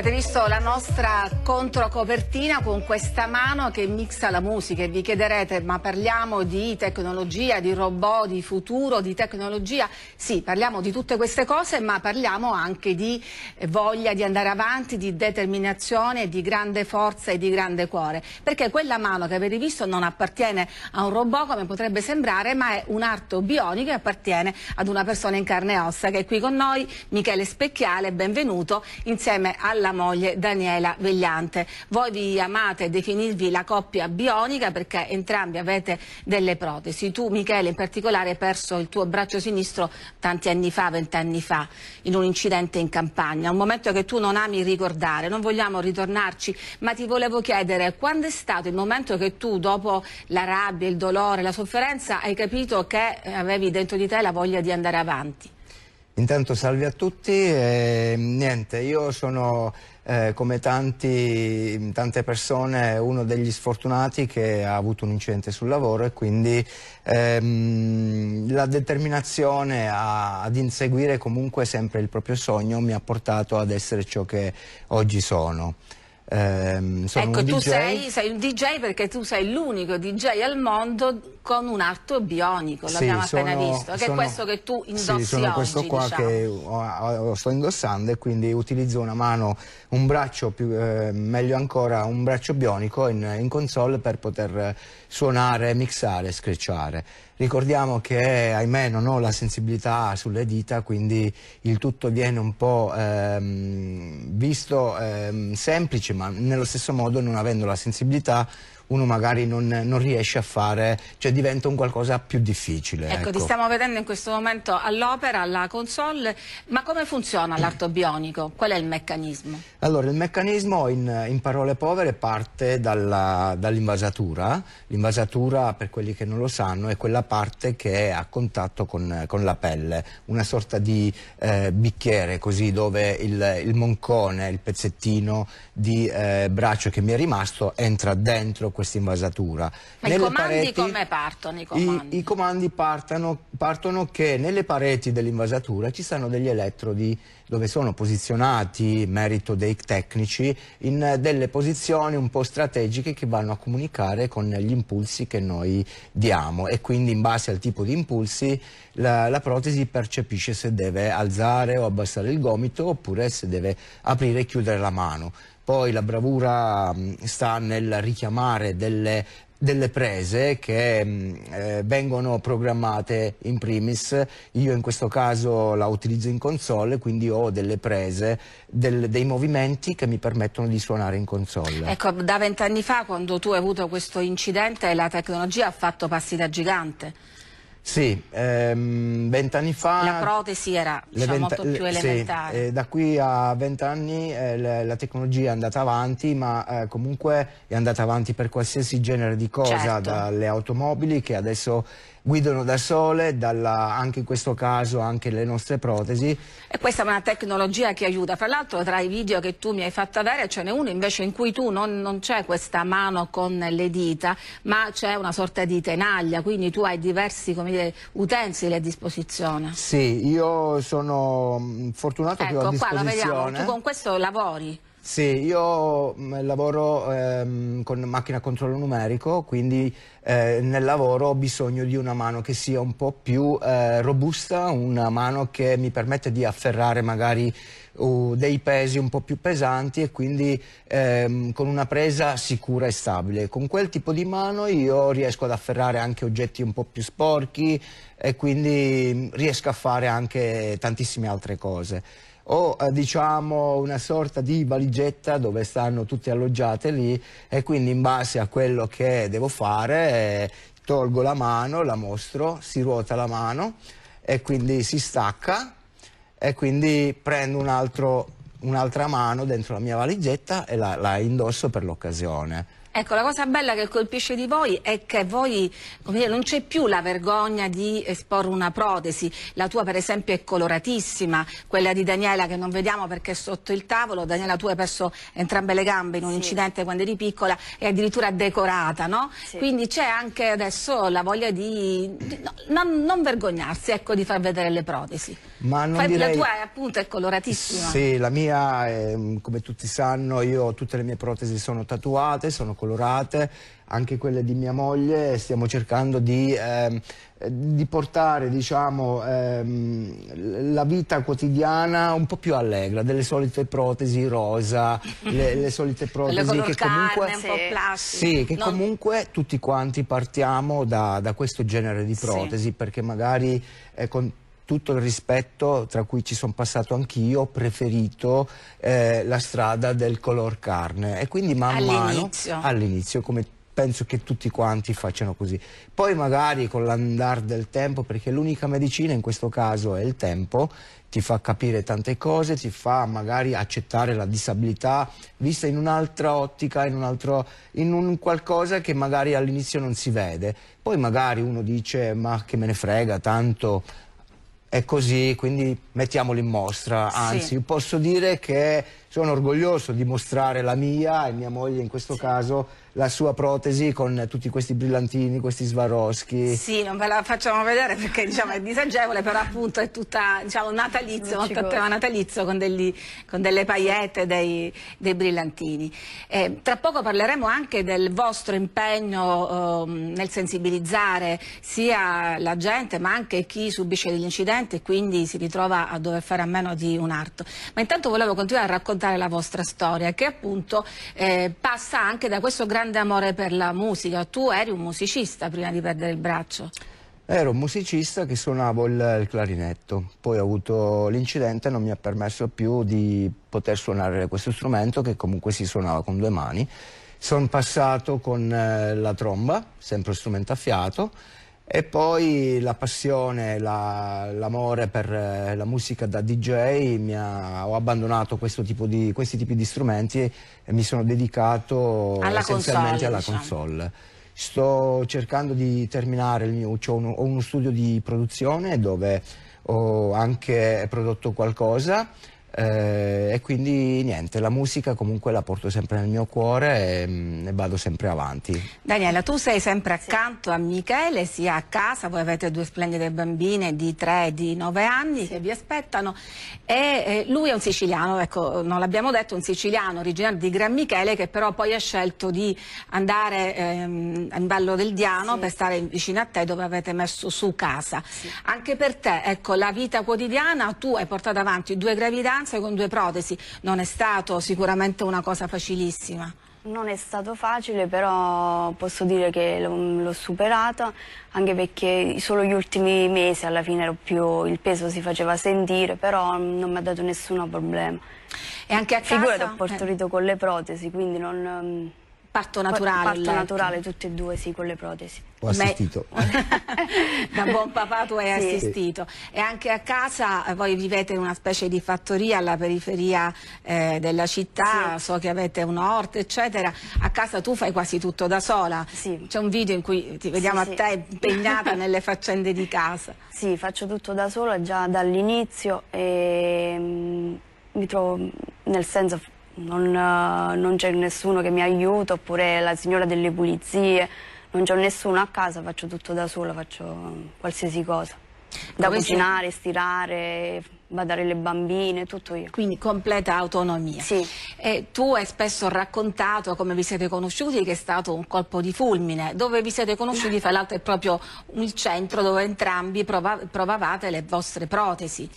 avete visto la nostra controcopertina con questa mano che mixa la musica e vi chiederete ma parliamo di tecnologia, di robot, di futuro, di tecnologia? Sì, parliamo di tutte queste cose ma parliamo anche di voglia di andare avanti, di determinazione, di grande forza e di grande cuore perché quella mano che avete visto non appartiene a un robot come potrebbe sembrare ma è un un'arte bionico e appartiene ad una persona in carne e ossa che è qui con noi, Michele Specchiale, benvenuto insieme alla alla moglie Daniela Vegliante. Voi vi amate definirvi la coppia bionica perché entrambi avete delle protesi. Tu Michele in particolare hai perso il tuo braccio sinistro tanti anni fa, vent'anni fa, in un incidente in campagna, un momento che tu non ami ricordare, non vogliamo ritornarci, ma ti volevo chiedere quando è stato il momento che tu dopo la rabbia, il dolore, la sofferenza hai capito che avevi dentro di te la voglia di andare avanti? Intanto salve a tutti, eh, niente, io sono eh, come tanti, tante persone uno degli sfortunati che ha avuto un incidente sul lavoro e quindi ehm, la determinazione a, ad inseguire comunque sempre il proprio sogno mi ha portato ad essere ciò che oggi sono. Ehm, ecco, tu sei, sei, un DJ perché tu sei l'unico DJ al mondo con un arto bionico, l'abbiamo sì, appena visto, che sono, è questo che tu indossi sì, sono oggi, questo qua diciamo. che ho, ho, sto indossando e quindi utilizzo una mano, un braccio, più, eh, meglio ancora un braccio bionico in, in console per poter suonare, mixare, screcciare. Ricordiamo che, ahimè, non ho la sensibilità sulle dita, quindi il tutto viene un po' ehm, visto ehm, semplice, ma nello stesso modo, non avendo la sensibilità, uno magari non, non, riesce a fare, cioè diventa un qualcosa più difficile. Ecco, ecco. ti stiamo vedendo in questo momento all'opera, alla console, ma come funziona l'arto bionico? Qual è il meccanismo? Allora, il meccanismo in, in parole povere parte dall'invasatura, dall l'invasatura per quelli che non lo sanno è quella parte che è a contatto con, con la pelle, una sorta di eh, bicchiere così dove il, il moncone, il pezzettino di eh, braccio che mi è rimasto entra dentro questa invasatura. Ma nelle i comandi pareti, come partono? I comandi, i, i comandi partano, partono che nelle pareti dell'invasatura ci sono degli elettrodi dove sono posizionati, merito dei tecnici, in eh, delle posizioni un po' strategiche che vanno a comunicare con gli impulsi che noi diamo e quindi in base al tipo di impulsi la, la protesi percepisce se deve alzare o abbassare il gomito oppure se deve aprire e chiudere la mano. Poi la bravura mm, sta nel richiamare delle delle prese che mm, eh, vengono programmate in primis, io in questo caso la utilizzo in console, quindi ho delle prese, del, dei movimenti che mi permettono di suonare in console. Ecco, da vent'anni fa quando tu hai avuto questo incidente la tecnologia ha fatto passi da gigante. Sì, ehm, vent'anni ehm, fa... La protesi era diciamo, molto più elementare. Sì, eh, da qui a vent'anni eh, la, la tecnologia è andata avanti, ma eh, comunque è andata avanti per qualsiasi genere di cosa, certo. dalle automobili che adesso guidano da sole, dalla, anche in questo caso anche le nostre protesi. E questa è una tecnologia che aiuta, fra l'altro tra i video che tu mi hai fatto avere ce n'è uno invece in cui tu non, non c'è questa mano con le dita, ma c'è una sorta di tenaglia, quindi tu hai diversi dire, utensili a disposizione. Sì, io sono mm, fortunato ecco, che ho a disposizione. Ecco qua lo vediamo, tu con questo lavori. Sì, io mm, lavoro ehm, con macchina a controllo numerico, quindi eh, nel lavoro ho bisogno di una mano che sia un po' più eh, robusta, una mano che mi permette di afferrare magari uh, dei pesi un po' più pesanti e quindi ehm, con una presa sicura e stabile. Con quel tipo di mano io riesco ad afferrare anche oggetti un po' più sporchi e quindi mm, riesco a fare anche tantissime altre cose o eh, diciamo una sorta di valigetta dove stanno tutte alloggiate lì e quindi in base a quello che devo fare eh, tolgo la mano, la mostro, si ruota la mano e quindi si stacca e quindi prendo un un'altra mano dentro la mia valigetta e la, la indosso per l'occasione. Ecco, la cosa bella che colpisce di voi è che voi, dire, non c'è più la vergogna di esporre una protesi. La tua, per esempio, è coloratissima, quella di Daniela che non vediamo perché è sotto il tavolo. Daniela, tu hai perso entrambe le gambe in un sì. incidente quando eri piccola e addirittura decorata, no? Sì. Quindi c'è anche adesso la voglia di, di no, non, non, vergognarsi, ecco, di far vedere le protesi. Ma non Fai, direi... La tua, è, appunto, è coloratissima. Sì, la mia, è, come tutti sanno, io tutte le mie protesi sono tatuate, sono colorate, anche quelle di mia moglie, stiamo cercando di, eh, di portare diciamo, ehm, la vita quotidiana un po' più allegra, delle solite protesi rosa, le, le solite protesi che, comunque, sì, che comunque, tutti quanti partiamo da, da, questo genere di protesi, sì. perché magari eh, con, tutto il rispetto, tra cui ci sono passato anch'io, ho preferito eh, la strada del color carne. E quindi man mano, all'inizio, come penso che tutti quanti facciano così. Poi magari con l'andar del tempo, perché l'unica medicina in questo caso è il tempo, ti fa capire tante cose, ti fa magari accettare la disabilità vista in un'altra ottica, in un, altro, in un qualcosa che magari all'inizio non si vede. Poi magari uno dice ma che me ne frega, tanto è così, quindi mettiamolo in mostra. Anzi, sì. posso dire che sono orgoglioso di mostrare la mia e mia moglie in questo sì. caso la sua protesi con tutti questi brillantini, questi svaroschi. Sì, non ve la facciamo vedere perché diciamo, è disagevole, però appunto è tutta diciamo, natalizio, molto tema natalizio con, degli, con, delle paillette, dei, dei brillantini. Eh, tra poco parleremo anche del vostro impegno eh, nel sensibilizzare sia la gente ma anche chi subisce degli incidenti e quindi si ritrova a dover fare a meno di un arto. Ma intanto volevo continuare a raccontare raccontare la vostra storia che appunto eh, passa anche da questo grande amore per la musica. Tu eri un musicista prima di perdere il braccio. Ero un musicista che suonavo il, il clarinetto, poi ho avuto l'incidente e non mi ha permesso più di poter suonare questo strumento che comunque si suonava con due mani. Sono passato con eh, la tromba, sempre strumento a fiato, e poi la passione, l'amore per eh, la musica da DJ, mi ha, ho abbandonato di, questi tipi di strumenti e mi sono dedicato alla essenzialmente console, alla diciamo. console. Sto cercando di terminare il mio, cioè ho uno studio di produzione dove ho anche prodotto qualcosa eh, e quindi niente, la musica comunque la porto sempre nel mio cuore e, mm, e vado sempre avanti. Daniela, tu sei sempre accanto sì. a Michele, sia a casa, voi avete due splendide bambine di 3 e di 9 anni che vi aspettano e eh, lui è un siciliano, ecco, non l'abbiamo detto, un siciliano originario di Gran Michele che però poi ha scelto di andare ehm, in Vallo del Diano sì. per stare vicino a te dove avete messo su casa. Sì. Anche per te, ecco, la vita quotidiana tu hai portato avanti due gravidanze stanza con due protesi. Non è stato sicuramente una cosa facilissima. Non è stato facile, però posso dire che l'ho superata, anche perché solo gli ultimi mesi alla fine più, il peso si faceva sentire, però non mi ha dato nessun problema. E anche a casa? Figurati, ho eh. partorito eh. con le protesi, quindi non... Parto naturale. Parto naturale, tutte e due, sì, con le protesi. Ho assistito. da buon papà tu hai sì. assistito. E anche a casa eh, voi vivete in una specie di fattoria alla periferia eh, della città, sì. so che avete un orto, eccetera. A casa tu fai quasi tutto da sola. Sì. C'è un video in cui ti vediamo a te impegnata nelle faccende di casa. Sì, faccio tutto da sola già dall'inizio e mm, mi trovo, mm, nel senso non, eh, non c'è nessuno che mi aiuta, oppure la signora delle pulizie, non c'è nessuno a casa, faccio tutto da sola, faccio qualsiasi cosa. Da Come cucinare, si... stirare, badare le bambine, tutto io. Quindi completa autonomia. Sì. E tu hai spesso raccontato come vi siete conosciuti, che è stato un colpo di fulmine. Dove vi siete conosciuti, fra l'altro, è proprio il centro dove entrambi prova provavate le vostre protesi.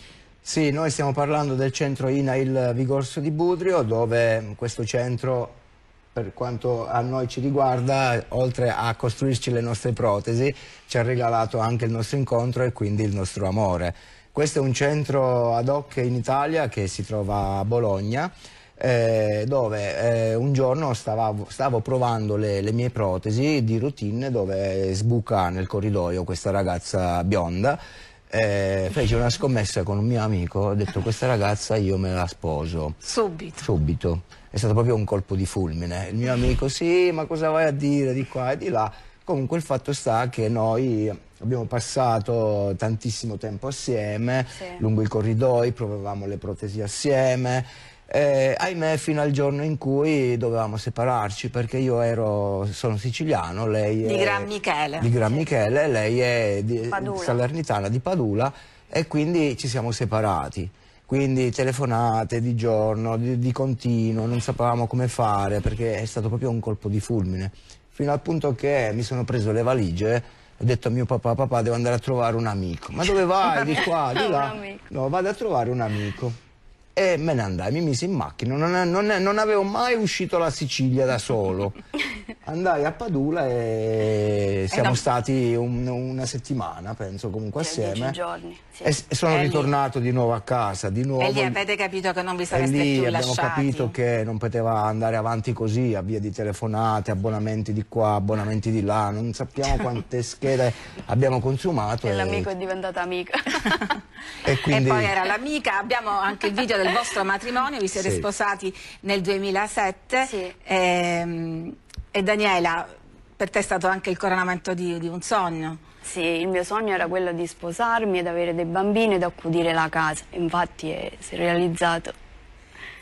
Sì, noi stiamo parlando del centro INAIL Vigorso di Budrio, dove questo centro, per quanto a noi ci riguarda, oltre a costruirci le nostre protesi, ci ha regalato anche il nostro incontro e quindi il nostro amore. Questo è un centro ad hoc in Italia che si trova a Bologna, eh, dove eh, un giorno stavo, stavo provando le, le mie protesi di routine dove sbuca nel corridoio questa ragazza bionda eh, fece una scommessa con un mio amico, ho detto questa ragazza io me la sposo. Subito. Subito. È stato proprio un colpo di fulmine. Il mio amico sì, ma cosa vai a dire di qua e di là? Comunque il fatto sta che noi abbiamo passato tantissimo tempo assieme, sì. lungo i corridoi, provavamo le protesi assieme eh, ahimè fino al giorno in cui dovevamo separarci perché io ero, sono siciliano, lei è... Di Gran Michele. Di Gran Michele, lei è di Padula. Salernitana di Padula e quindi ci siamo separati. Quindi telefonate di giorno, di, di continuo, non sapevamo come fare perché è stato proprio un colpo di fulmine. Fino al punto che mi sono preso le valigie ho detto a mio papà, papà devo andare a trovare un amico. Ma dove vai? Di qua, di là? No, vado a trovare un amico e me ne andai, mi misi in macchina, non, non, non, avevo mai uscito la Sicilia da solo. Andai a Padula e siamo stati un, una settimana, penso, comunque cioè, assieme. Giorni, sì. E, sono è ritornato lì. di nuovo a casa, di nuovo. E lì avete capito che non vi sareste più lasciati. abbiamo capito che non poteva andare avanti così, a via di telefonate, abbonamenti di qua, abbonamenti di là, non sappiamo quante schede abbiamo consumato. E, e... l'amico è diventato amico. E, quindi... e, poi era l'amica, abbiamo anche il video del vostro matrimonio, vi siete sì. sposati nel 2007 sì. e, ehm, e, Daniela, per te è stato anche il coronamento di, di un sogno. Sì, il mio sogno era quello di sposarmi ed avere dei bambini ed accudire la casa, infatti è, si è realizzato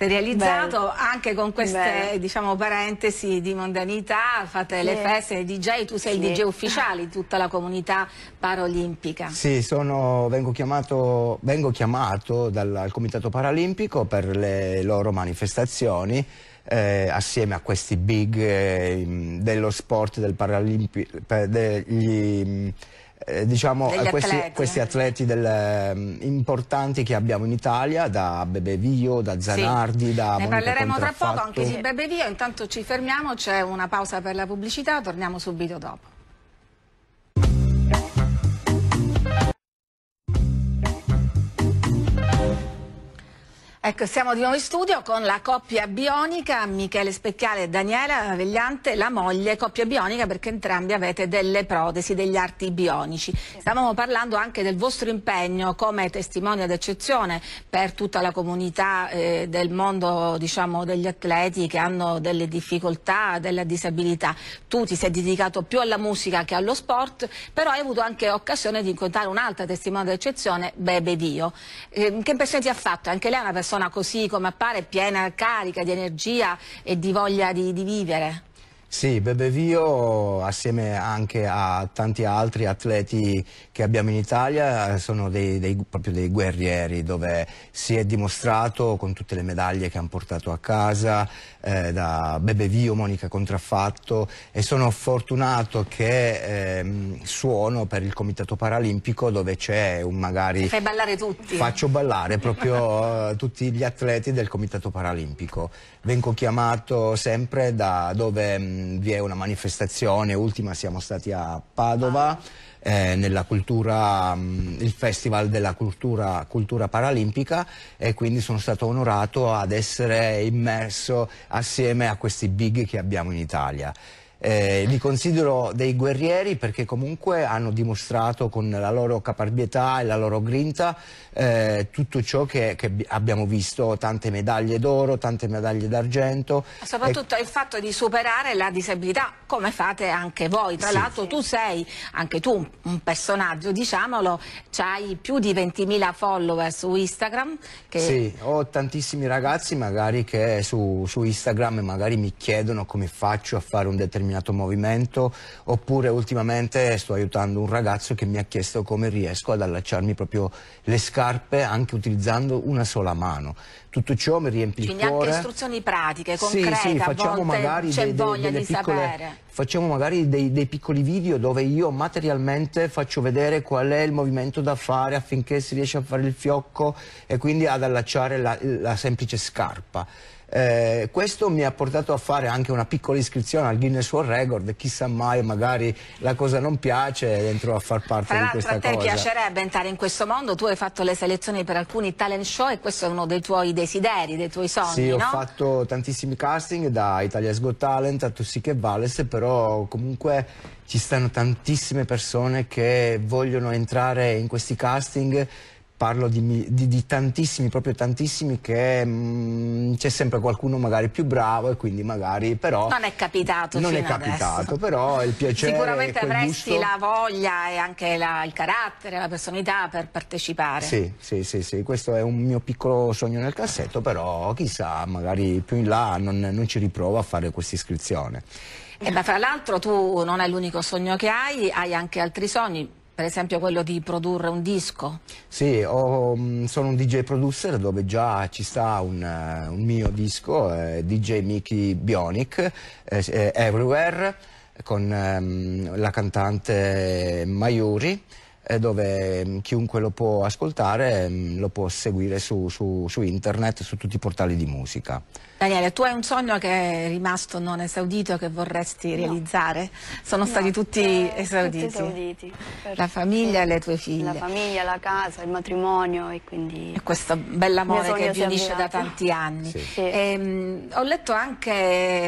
realizzato Bello. anche con queste diciamo, parentesi di mondanità, fate sì. le feste, i DJ, tu sei sì. il DJ ufficiale di tutta la comunità paralimpica. Sì, sono, vengo, chiamato, vengo chiamato dal, dal Comitato Paralimpico per le loro manifestazioni. Eh, assieme a questi big eh, dello sport, del paralimpi, degli, eh, diciamo, eh, questi atleti, eh. questi atleti del, ehm, importanti che abbiamo in Italia, da Bebevio, da Zanardi, sì. da Ne Monica parleremo tra poco anche di Bebevio, intanto ci fermiamo, c'è una pausa per la pubblicità, torniamo subito dopo. Ecco, siamo di nuovo in studio con la coppia bionica, Michele Specchiale e Daniela Vegliante, la moglie, coppia bionica perché entrambi avete delle protesi, degli arti bionici. Stavamo parlando anche del vostro impegno come testimonia d'eccezione per tutta la comunità eh, del mondo diciamo, degli atleti che hanno delle difficoltà, della disabilità. Tu ti sei dedicato più alla musica che allo sport, però hai avuto anche occasione di incontrare un'altra testimone d'eccezione, Bebe Dio. Eh, che impressione ti ha fatto? Anche lei è una persona persona così come appare, piena, carica di energia e di voglia di, di vivere? Sì, Bebevio assieme anche a tanti altri atleti che abbiamo in Italia sono dei, dei, proprio dei guerrieri dove si è dimostrato con tutte le medaglie che hanno portato a casa eh, da Bebevio, Monica Contraffatto e sono fortunato che eh, suono per il Comitato Paralimpico dove c'è un magari... Ti fai ballare tutti. Faccio ballare proprio eh, tutti gli atleti del Comitato Paralimpico. Vengo chiamato sempre da dove mh, mm, vi è una manifestazione, ultima siamo stati a Padova. Ah eh, nella cultura, mh, mm, il Festival della cultura, cultura, Paralimpica e quindi sono stato onorato ad essere immerso assieme a questi big che abbiamo in Italia. Eh, li considero dei guerrieri perché comunque hanno dimostrato con la loro caparbietà e la loro grinta eh, tutto ciò che, che, abbiamo visto, tante medaglie d'oro, tante medaglie d'argento. Soprattutto e... il fatto di superare la disabilità, come fate anche voi. Tra sì. l'altro tu sei, anche tu, un, un personaggio, diciamolo, hai più di 20.000 follower su Instagram. Che... Sì, ho tantissimi ragazzi magari che su, su Instagram magari mi chiedono come faccio a fare un determinato determinato movimento oppure ultimamente sto aiutando un ragazzo che mi ha chiesto come riesco ad allacciarmi proprio le scarpe anche utilizzando una sola mano. Tutto ciò mi riempie Quindi il cuore. Quindi anche istruzioni pratiche, concrete, sì, sì, facciamo magari c'è voglia dei, di piccole, sapere. Facciamo magari dei, dei piccoli video dove io materialmente faccio vedere qual è il movimento da fare affinché si riesca a fare il fiocco e quindi ad allacciare la, la semplice scarpa. Eh, questo mi ha portato a fare anche una piccola iscrizione al Guinness World Record, chissà mai magari la cosa non piace entro a far parte Fra di questa cosa. A te piacerebbe entrare in questo mondo, tu hai fatto le selezioni per alcuni talent show e questo è uno dei tuoi desideri, dei tuoi sogni, Sì, no? ho fatto tantissimi casting da Italia's Got Talent a Tussic e Valles, però comunque ci stanno tantissime persone che vogliono entrare in questi casting parlo di, di, di, tantissimi, proprio tantissimi che mm, c'è sempre qualcuno magari più bravo e quindi magari però non è capitato non è capitato adesso. però il piacere sicuramente avresti gusto... la voglia e anche la, il carattere la personalità per partecipare sì, sì sì sì questo è un mio piccolo sogno nel cassetto però chissà magari più in là non, non ci riprovo a fare questa iscrizione E beh, fra l'altro tu non è l'unico sogno che hai hai anche altri sogni per esempio quello di produrre un disco? Sì, ho, mm, sono un DJ producer dove già ci sta un, eh, un mio disco, eh, DJ Mickey Bionic, eh, eh, Everywhere, con ehm, la cantante Maiuri eh, dove mm, chiunque lo può ascoltare mm, lo può seguire su, su, su internet, su tutti i portali di musica. Daniele, tu hai un sogno che è rimasto non esaudito che vorresti no. realizzare? Sono no, stati tutti eh, esauditi? Tutti esauditi. La famiglia e le tue figlie? La famiglia, la casa, il matrimonio e quindi... E questo bell'amore che vi unisce da tanti anni. Sì. Sì. E, ehm, mh, ho letto anche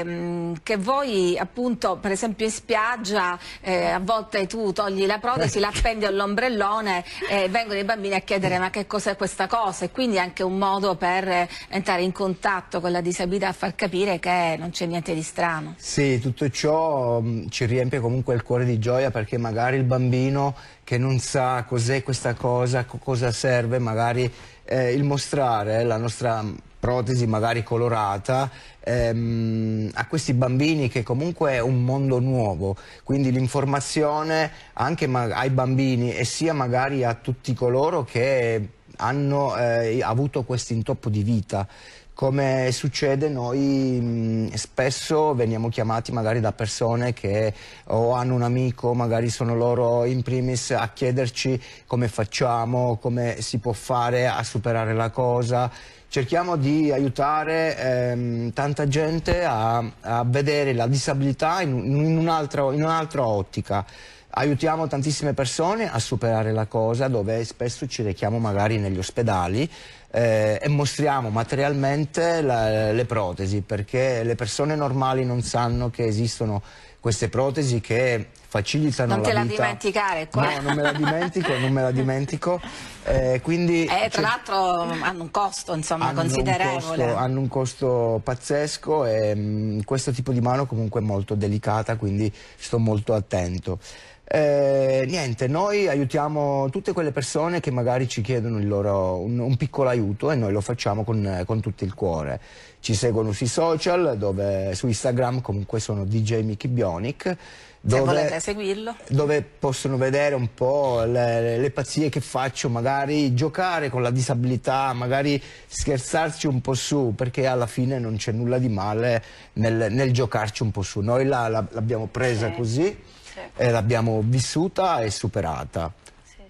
mh, ehm, che voi appunto per esempio in spiaggia eh, a volte tu togli la protesi, la appendi all'ombrellone e vengono i bambini a chiedere ma che cos'è questa cosa e quindi è anche un modo per entrare in contatto con la disabilità abita a far capire che non c'è niente di strano. Sì, tutto ciò mm, ci riempie comunque il cuore di gioia perché magari il bambino che non sa cos'è questa cosa, cosa serve, magari eh, il mostrare eh, la nostra mm, protesi magari colorata ehm, a questi bambini che comunque è un mondo nuovo quindi l'informazione anche ai bambini e sia magari a tutti coloro che hanno eh, avuto questo intoppo di vita. Come succede, noi mh, mm, spesso veniamo chiamati magari da persone che o hanno un amico, magari sono loro in primis a chiederci come facciamo, come si può fare a superare la cosa. Cerchiamo di aiutare ehm, tanta gente a, a, vedere la disabilità in, in un'altra ottica aiutiamo tantissime persone a superare la cosa dove spesso ci rechiamo magari negli ospedali eh, e mostriamo materialmente la, le protesi perché le persone normali non sanno che esistono queste protesi che facilitano non la vita. Non te la dimenticare qua. No, non me la dimentico, non me la dimentico. Eh, quindi, eh, tra l'altro hanno un costo insomma, hanno considerevole. Un costo, hanno un costo pazzesco e mh, mm, questo tipo di mano comunque è molto delicata, quindi sto molto attento. Eh, niente, noi aiutiamo tutte quelle persone che magari ci chiedono loro, un, un, piccolo aiuto e noi lo facciamo con, con, tutto il cuore. Ci seguono sui social, dove su Instagram comunque sono DJ Mickey Bionic dove, Se volete seguirlo. Dove possono vedere un po' le, le pazzie che faccio, magari giocare con la disabilità, magari scherzarci un po' su, perché alla fine non c'è nulla di male nel, nel, giocarci un po' su. Noi l'abbiamo la, la, presa sì. così, sì. eh, l'abbiamo vissuta e superata.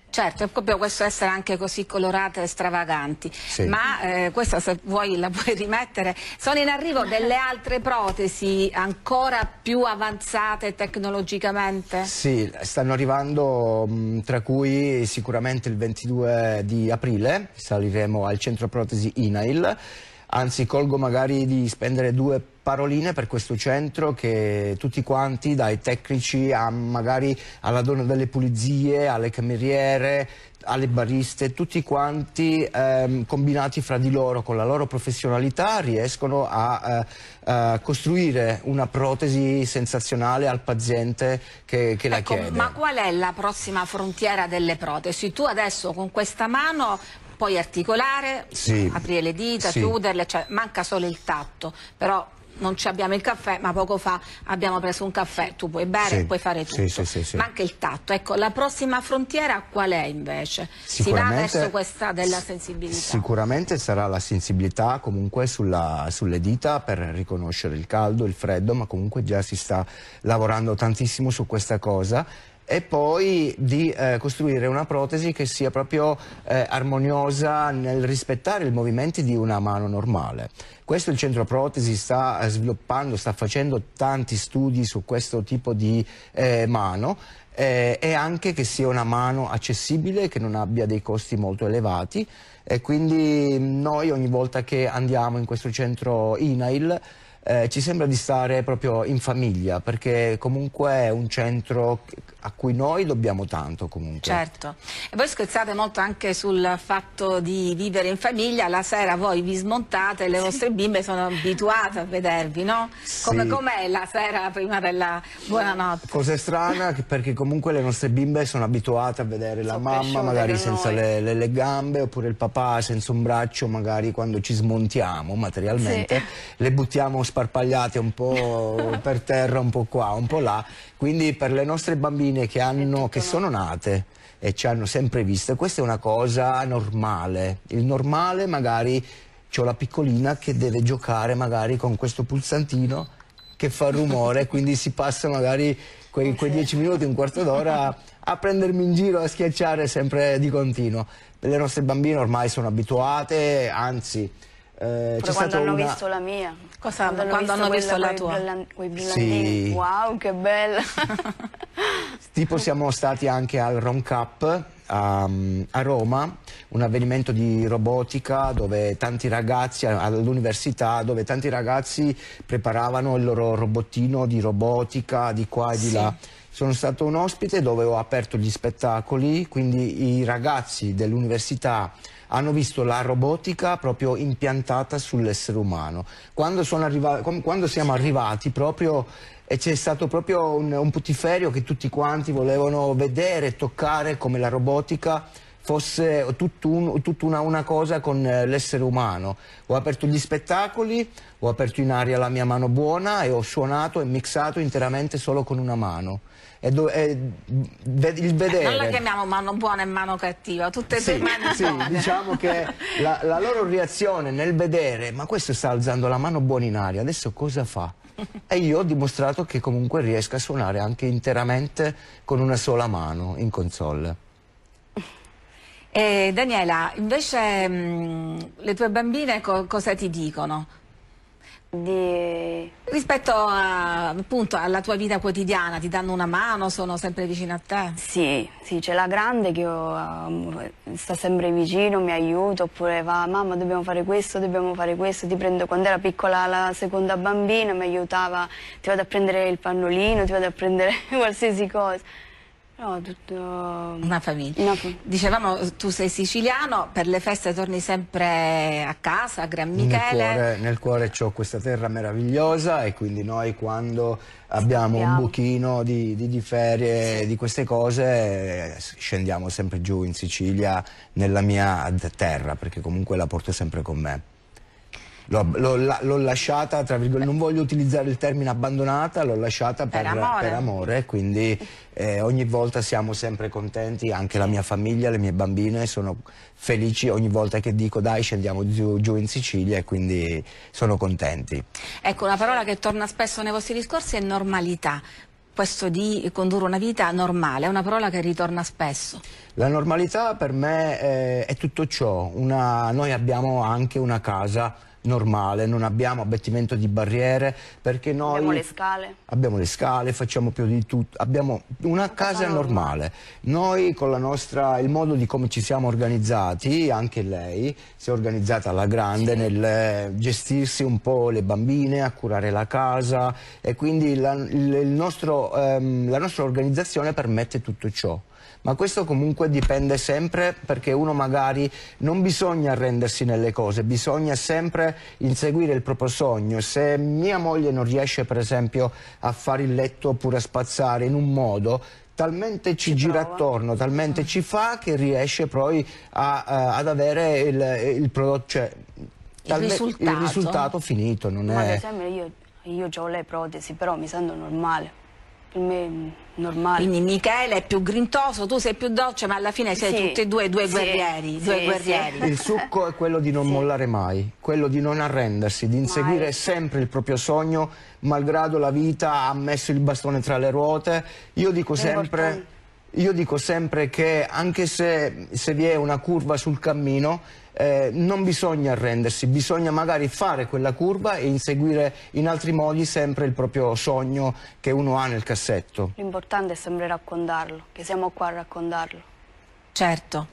Certo, è proprio questo essere anche così colorate e stravaganti, sì. ma eh, questa se vuoi la puoi rimettere, sono in arrivo delle altre protesi ancora più avanzate tecnologicamente? Sì, stanno arrivando, mh, mm, tra cui sicuramente il 22 di aprile saliremo al centro protesi INAIL, anzi colgo magari di spendere due paroline per questo centro che tutti quanti, dai tecnici a magari alla donna delle pulizie, alle cameriere, alle bariste, tutti quanti ehm, combinati fra di loro con la loro professionalità riescono a eh, eh, costruire una protesi sensazionale al paziente che, che ecco, la chiede. Ma qual è la prossima frontiera delle protesi? Tu adesso con questa mano puoi articolare, sì. aprire le dita, sì. chiuderle, cioè manca solo il tatto, però non ci abbiamo il caffè, ma poco fa abbiamo preso un caffè, tu puoi bere, sì, puoi fare tutto, sì, sì, ma anche il tatto. Ecco, la prossima frontiera qual è invece? Si va verso questa della sensibilità? Sicuramente sarà la sensibilità comunque sulla, sulle dita per riconoscere il caldo, il freddo, ma comunque già si sta lavorando tantissimo su questa cosa e poi di eh, costruire una protesi che sia proprio eh, armoniosa nel rispettare i movimenti di una mano normale. Questo il centro protesi sta eh, sviluppando, sta facendo tanti studi su questo tipo di eh, mano eh, e anche che sia una mano accessibile, che non abbia dei costi molto elevati e quindi mm, noi ogni volta che andiamo in questo centro INAIL eh, ci sembra di stare proprio in famiglia perché comunque è un centro a cui noi dobbiamo tanto comunque. Certo, e voi scherzate molto anche sul fatto di vivere in famiglia, la sera voi vi smontate e le vostre bimbe sono abituate a vedervi, no? Come sì. com'è la sera prima della buonanotte? Cosa strana perché comunque le nostre bimbe sono abituate a vedere sono la mamma magari senza le, le, le, gambe oppure il papà senza un braccio magari quando ci smontiamo materialmente, sì. le buttiamo sparpagliate un po' per terra, un po' qua, un po' là quindi per le nostre bambine che, hanno, che sono nate e ci hanno sempre visto, questa è una cosa normale. Il normale magari c'ho la piccolina che deve giocare magari con questo pulsantino che fa rumore, quindi si passa magari quei, quei dieci minuti, un quarto d'ora a prendermi in giro, a schiacciare sempre di continuo. Le nostre bambine ormai sono abituate, anzi eh, quando hanno una... visto la mia. Cosa, quando, quando hanno visto, hanno visto la tua? Quei brillandini. Sì. Wow, che bella. tipo siamo stati anche al Rom Cup a, a, Roma, un avvenimento di robotica dove tanti ragazzi all'università, dove tanti ragazzi preparavano il loro robottino di robotica di qua e di sì. là. Sono stato un ospite dove ho aperto gli spettacoli, quindi i ragazzi dell'università hanno visto la robotica proprio impiantata sull'essere umano. Quando, arrivati, quando, siamo arrivati proprio c'è stato proprio un, un putiferio che tutti quanti volevano vedere, toccare come la robotica fosse tutta un, una, cosa con eh, l'essere umano. Ho aperto gli spettacoli, ho aperto in aria la mia mano buona e ho suonato e mixato interamente solo con una mano è, è il vedere... non la chiamiamo mano buona e mano cattiva, tutte e sì, due sì, buone. diciamo che la, la loro reazione nel vedere, ma questo sta alzando la mano buona in aria, adesso cosa fa? e io ho dimostrato che comunque riesco a suonare anche interamente con una sola mano in console. Eh, Daniela, invece mh, mm, le tue bambine co cosa ti dicono? Di... Rispetto a, appunto alla tua vita quotidiana, ti danno una mano, sono sempre vicino a te? Sì, sì c'è la grande che io, um, sta sempre vicino, mi aiuta, oppure va mamma dobbiamo fare questo, dobbiamo fare questo, ti prendo quando era piccola la seconda bambina mi aiutava, ti vado a prendere il pannolino, ti vado a prendere qualsiasi cosa. No, tutto... Una famiglia. Una famiglia. Dicevamo, tu sei siciliano, per le feste torni sempre a casa, a Gran Michele. Nel cuore, cuore ho questa terra meravigliosa e quindi noi quando abbiamo Scendiamo. un buchino di, di, di ferie, di queste cose, scendiamo sempre giù in Sicilia, nella mia terra, perché comunque la porto sempre con me l'ho lasciata, tra virgolette, non voglio utilizzare il termine abbandonata, l'ho lasciata per, per, amore. per amore. quindi eh, ogni volta siamo sempre contenti, anche la mia famiglia, le mie bambine sono felici ogni volta che dico dai scendiamo giù, giù in Sicilia e quindi sono contenti. Ecco, una parola che torna spesso nei vostri discorsi è normalità questo di condurre una vita normale, è una parola che ritorna spesso. La normalità per me è, eh, è tutto ciò, una, noi abbiamo anche una casa normale, non abbiamo abbattimento di barriere perché noi abbiamo le scale, abbiamo, le scale, facciamo più di tutto, abbiamo una casa normale. Noi con nostra, il modo di come ci siamo organizzati, anche lei si è organizzata alla grande sì. nel eh, gestirsi un po' le bambine, a curare la casa e quindi la, il nostro, ehm, la nostra organizzazione permette tutto ciò ma questo comunque dipende sempre perché uno magari non bisogna arrendersi nelle cose, bisogna sempre inseguire il proprio sogno. Se mia moglie non riesce per esempio a fare il letto oppure a spazzare in un modo, talmente ci, ci gira prova. attorno, talmente ci fa che riesce poi a, a, eh, ad avere il, il prodotto, cioè il risultato. il risultato finito. Non Ma è... esempio io, io ho le protesi, però mi sento normale. Per me normale. Quindi Michele è più grintoso, tu sei più dolce, ma alla fine sei sì. tutti e due due sì. guerrieri. Sì, due guerrieri. Il succo è quello di non mollare mai, quello di non arrendersi, di inseguire mai. sempre il proprio sogno, malgrado la vita ha messo il bastone tra le ruote. Io dico è sempre... Importante io dico sempre che anche se, se vi è una curva sul cammino, eh, non bisogna arrendersi, bisogna magari fare quella curva e inseguire in altri modi sempre il proprio sogno che uno ha nel cassetto. L'importante è sempre raccontarlo, che siamo qua a raccontarlo. Certo.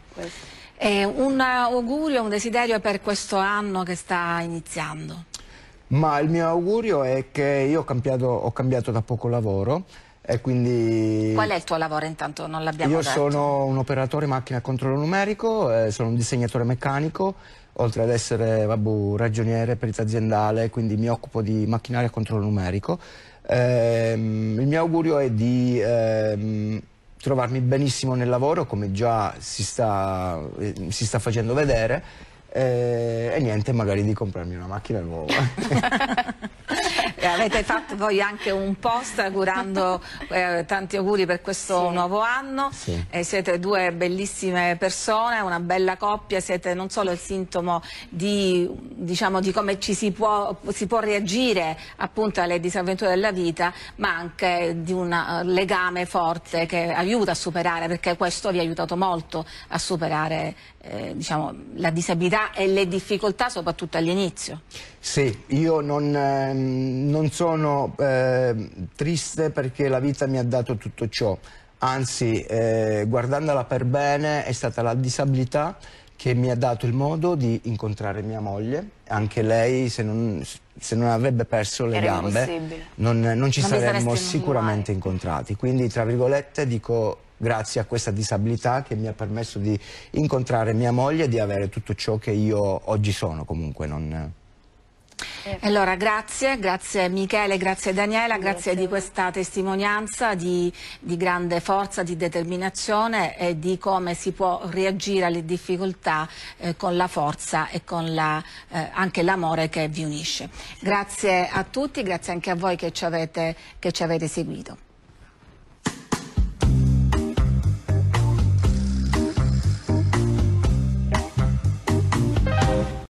Eh, un augurio, un desiderio per questo anno che sta iniziando? Ma il mio augurio è che io ho cambiato, ho cambiato da poco lavoro, e quindi... Qual è il tuo lavoro intanto? Non l'abbiamo Io sono un operatore macchina a controllo numerico, eh, sono un disegnatore meccanico, oltre ad essere vabbè, ragioniere, perito aziendale, quindi mi occupo di macchinari a controllo numerico. Eh, il mio augurio è di eh, trovarmi benissimo nel lavoro, come già si sta, eh, si sta facendo vedere, eh, e niente, magari di comprarmi una macchina nuova. avete fatto voi anche un post augurando eh, tanti auguri per questo sì. nuovo anno. Sì. Eh, siete due bellissime persone, una bella coppia, siete non solo il sintomo di, diciamo, di come ci si può, si può reagire appunto, alle disavventure della vita, ma anche di un eh, legame forte che aiuta a superare, perché questo vi ha aiutato molto a superare eh, diciamo, la disabilità e le difficoltà soprattutto all'inizio. Sì, io non, ehm, non sono eh, triste perché la vita mi ha dato tutto ciò, anzi eh, guardandola per bene è stata la disabilità che mi ha dato il modo di incontrare mia moglie, anche lei se non, se non avrebbe perso le Era gambe non, non, ci non saremmo sicuramente mai. incontrati, quindi tra virgolette dico grazie a questa disabilità che mi ha permesso di incontrare mia moglie e di avere tutto ciò che io oggi sono comunque. Non... Eh. Allora, grazie, grazie Michele, grazie Daniela, grazie, grazie di questa testimonianza di, di, grande forza, di determinazione e di come si può reagire alle difficoltà eh, con la forza e con la, eh, anche l'amore che vi unisce. Grazie a tutti, grazie anche a voi che ci avete, che ci avete seguito.